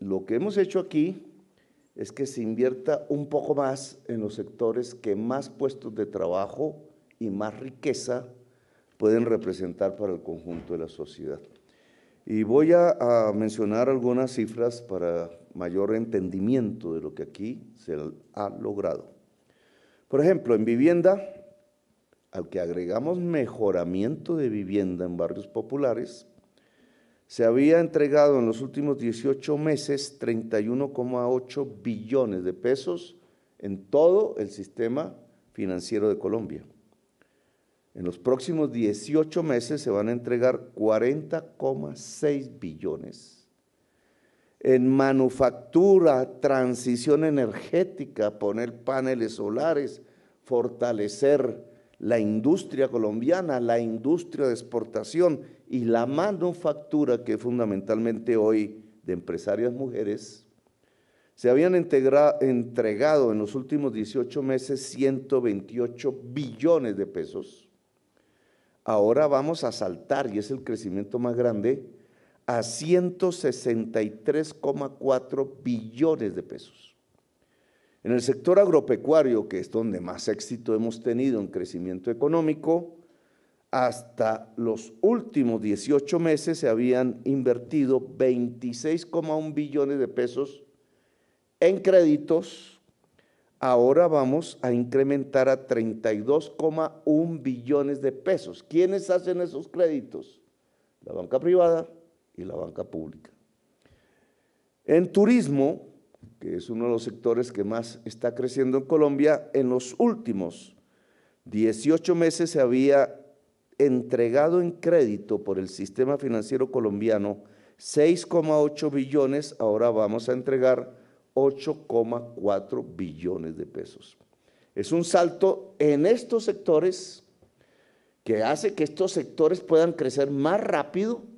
lo que hemos hecho aquí es que se invierta un poco más en los sectores que más puestos de trabajo y más riqueza pueden representar para el conjunto de la sociedad. Y voy a, mencionar algunas cifras para mayor entendimiento de lo que aquí se ha logrado. Por ejemplo, en vivienda, al que agregamos mejoramiento de vivienda en barrios populares, se había entregado en los últimos 18 meses 31,8 billones de pesos en todo el sistema financiero de Colombia. En los próximos 18 meses se van a entregar 40,6 billones. En manufactura, transición energética, poner paneles solares, fortalecer la industria colombiana, la industria de exportación y la manufactura, que fundamentalmente hoy de empresarias mujeres, se habían entregado en los últimos 18 meses 128 billones de pesos. Ahora vamos a saltar, y es el crecimiento más grande, a 163,4 billones de pesos. En el sector agropecuario, que es donde más éxito hemos tenido en crecimiento económico, hasta los últimos 18 meses se habían invertido 26,1 billones de pesos en créditos. Ahora vamos a incrementar a 32,1 billones de pesos. ¿Quiénes hacen esos créditos? La banca privada y la banca pública. En turismo, que es uno de los sectores que más está creciendo en Colombia, en los últimos 18 meses se había entregado en crédito por el sistema financiero colombiano 6,8 billones, ahora vamos a entregar 8,4 billones de pesos. Es un salto en estos sectores que hace que estos sectores puedan crecer más rápido